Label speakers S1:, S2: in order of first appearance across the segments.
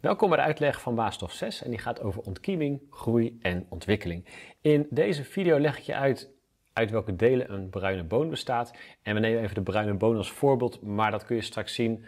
S1: Welkom bij de uitleg van Waastof 6 en die gaat over ontkieming, groei en ontwikkeling. In deze video leg ik je uit uit welke delen een bruine boon bestaat. En we nemen even de bruine boon als voorbeeld, maar dat kun je straks zien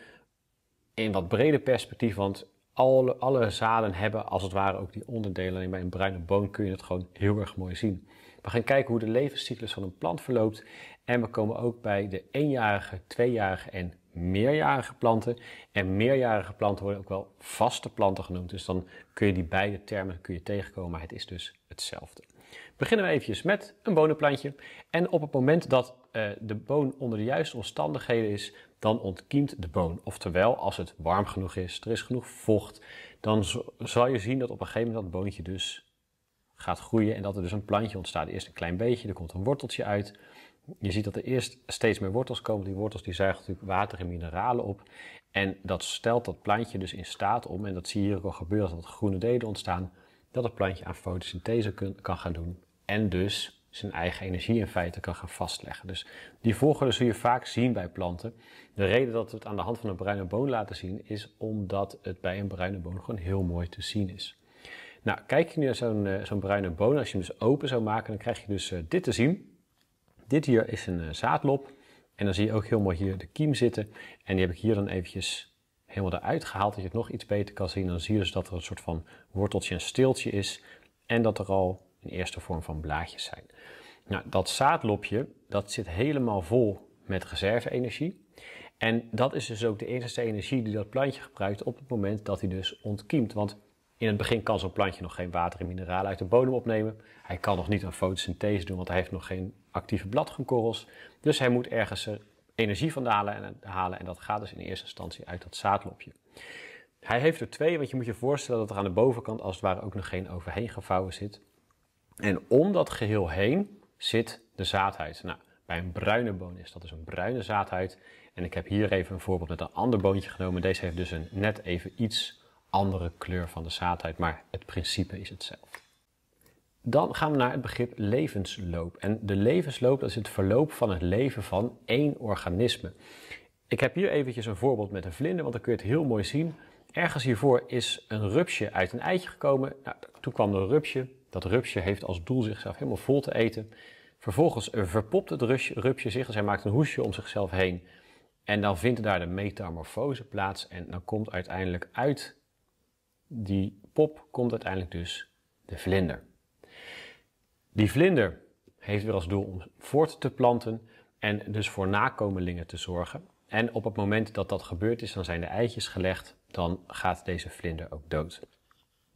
S1: in wat breder perspectief, want alle, alle zaden hebben als het ware ook die onderdelen. En bij een bruine boon kun je het gewoon heel erg mooi zien. We gaan kijken hoe de levenscyclus van een plant verloopt en we komen ook bij de eenjarige, tweejarige en meerjarige planten. En meerjarige planten worden ook wel vaste planten genoemd. Dus dan kun je die beide termen kun je tegenkomen, maar het is dus hetzelfde. Beginnen we eventjes met een bonenplantje. En op het moment dat eh, de boon onder de juiste omstandigheden is, dan ontkiemt de boon. Oftewel, als het warm genoeg is, er is genoeg vocht, dan zal je zien dat op een gegeven moment dat boontje dus gaat groeien en dat er dus een plantje ontstaat. Eerst een klein beetje, er komt een worteltje uit je ziet dat er eerst steeds meer wortels komen. Die wortels die zuigen natuurlijk water en mineralen op. En dat stelt dat plantje dus in staat om, en dat zie je hier ook al gebeuren, dat groene delen ontstaan, dat het plantje aan fotosynthese kan gaan doen. En dus zijn eigen energie in feite kan gaan vastleggen. Dus die volgorde zul je vaak zien bij planten. De reden dat we het aan de hand van een bruine boon laten zien, is omdat het bij een bruine boon gewoon heel mooi te zien is. Nou, kijk je nu naar zo'n, eh, zo'n bruine boon, als je hem dus open zou maken, dan krijg je dus eh, dit te zien. Dit hier is een eh, zaadlop. En dan zie je ook heel mooi hier de kiem zitten. En die heb ik hier dan eventjes helemaal eruit gehaald, dat je het nog iets beter kan zien. Dan zie je dus dat er een soort van worteltje en steeltje is. En dat er al een eerste vorm van blaadjes zijn. Nou, dat zaadlopje, dat zit helemaal vol met reserve-energie. En dat is dus ook de eerste energie die dat plantje gebruikt op het moment dat hij dus ontkiemt. Want in het begin kan zo'n plantje nog geen water en mineralen uit de bodem opnemen. Hij kan nog niet een fotosynthese doen, want hij heeft nog geen actieve bladgroenkorrels. Dus hij moet ergens energie vandaan halen en dat gaat dus in eerste instantie uit dat zaadlopje. Hij heeft er twee, want je moet je voorstellen dat er aan de bovenkant als het ware ook nog geen overheen gevouwen zit. En om dat geheel heen zit de zaadheid. Nou, bij een bruine boon is dat dus een bruine zaadheid. En ik heb hier even een voorbeeld met een ander boontje genomen. Deze heeft dus een net even iets andere kleur van de zaadheid, maar het principe is hetzelfde. Dan gaan we naar het begrip levensloop. En de levensloop dat is het verloop van het leven van één organisme. Ik heb hier eventjes een voorbeeld met een vlinder, want dan kun je het heel mooi zien. Ergens hiervoor is een rupsje uit een eitje gekomen. Nou, toen kwam er een rupsje. Dat rupsje heeft als doel zichzelf helemaal vol te eten. Vervolgens verpopt het rupsje zich, dus hij maakt een hoesje om zichzelf heen. En dan vindt daar de metamorfose plaats en dan komt uiteindelijk uit die pop komt uiteindelijk dus de vlinder. Die vlinder heeft weer als doel om voort te planten en dus voor nakomelingen te zorgen. En op het moment dat dat gebeurd is, dan zijn de eitjes gelegd, dan gaat deze vlinder ook dood.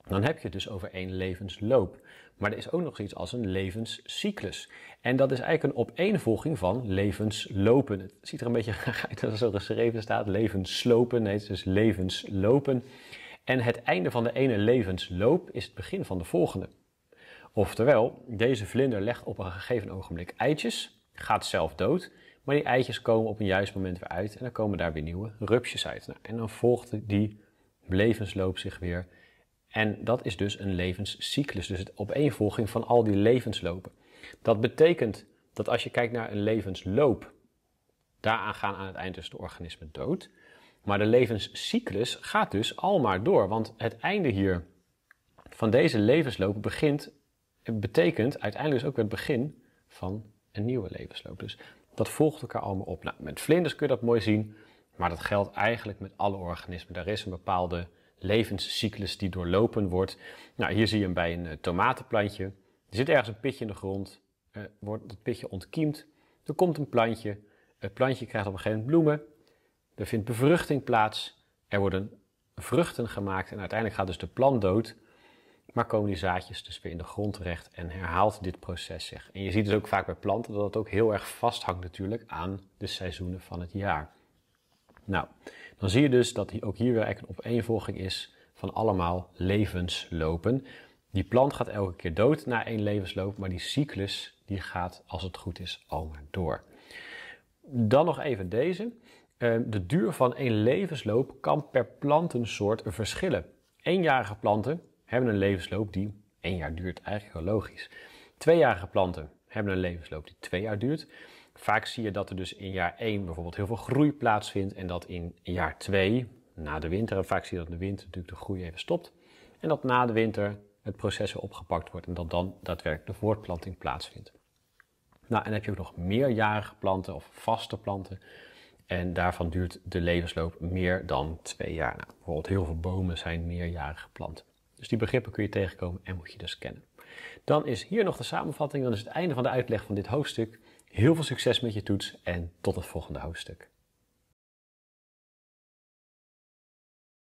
S1: Dan heb je het dus over één levensloop. Maar er is ook nog iets als een levenscyclus. En dat is eigenlijk een opeenvolging van levenslopen. Het ziet er een beetje uit als er geschreven staat. Levenslopen is dus levenslopen. En het einde van de ene levensloop is het begin van de volgende. Oftewel, deze vlinder legt op een gegeven ogenblik eitjes, gaat zelf dood, maar die eitjes komen op een juist moment weer uit en dan komen daar weer nieuwe rupsjes uit. Nou, en dan volgt die levensloop zich weer. En dat is dus een levenscyclus, dus het opeenvolging van al die levenslopen. Dat betekent dat als je kijkt naar een levensloop, daaraan gaan aan het eind dus de organismen dood. Maar de levenscyclus gaat dus al maar door. Want het einde hier van deze levensloop begint, betekent uiteindelijk dus ook het begin van een nieuwe levensloop. Dus dat volgt elkaar allemaal op. Nou, met vlinders kun je dat mooi zien, maar dat geldt eigenlijk met alle organismen. Er is een bepaalde levenscyclus die doorlopen wordt. Nou, hier zie je hem bij een eh, tomatenplantje. Er zit ergens een pitje in de grond, eh, wordt dat pitje ontkiemd. Er komt een plantje. Het plantje krijgt op een gegeven moment bloemen. Er vindt bevruchting plaats. Er worden vruchten gemaakt en uiteindelijk gaat dus de plant dood. Maar komen die zaadjes dus weer in de grond terecht en herhaalt dit proces zich. En je ziet dus ook vaak bij planten dat het ook heel erg vasthangt natuurlijk aan de seizoenen van het jaar. Nou, dan zie je dus dat ook hier weer een opeenvolging is van allemaal levenslopen. Die plant gaat elke keer dood na één levensloop, maar die cyclus die gaat als het goed is al maar door. Dan nog even deze. Ehm, de duur van een levensloop kan per plantensoort verschillen. Eenjarige planten hebben een levensloop die één jaar duurt, eigenlijk wel logisch. Tweejarige planten hebben een levensloop die twee jaar duurt. Vaak zie je dat er dus in jaar 1 bijvoorbeeld heel veel groei plaatsvindt en dat in jaar 2, na de winter, en vaak zie je dat in de winter natuurlijk de groei even stopt, en dat na de winter het proces weer opgepakt wordt en dat dan daadwerkelijk de voortplanting plaatsvindt. Nou, en dan heb je ook nog meerjarige planten of vaste planten. En daarvan duurt de levensloop meer dan twee jaar. Nou, bijvoorbeeld heel veel bomen zijn meerjarig geplant. Dus die begrippen kun je tegenkomen en moet je dus kennen. Dan is hier nog de samenvatting. Dan is het einde van de uitleg van dit hoofdstuk. Heel veel succes met je toets en tot het volgende hoofdstuk.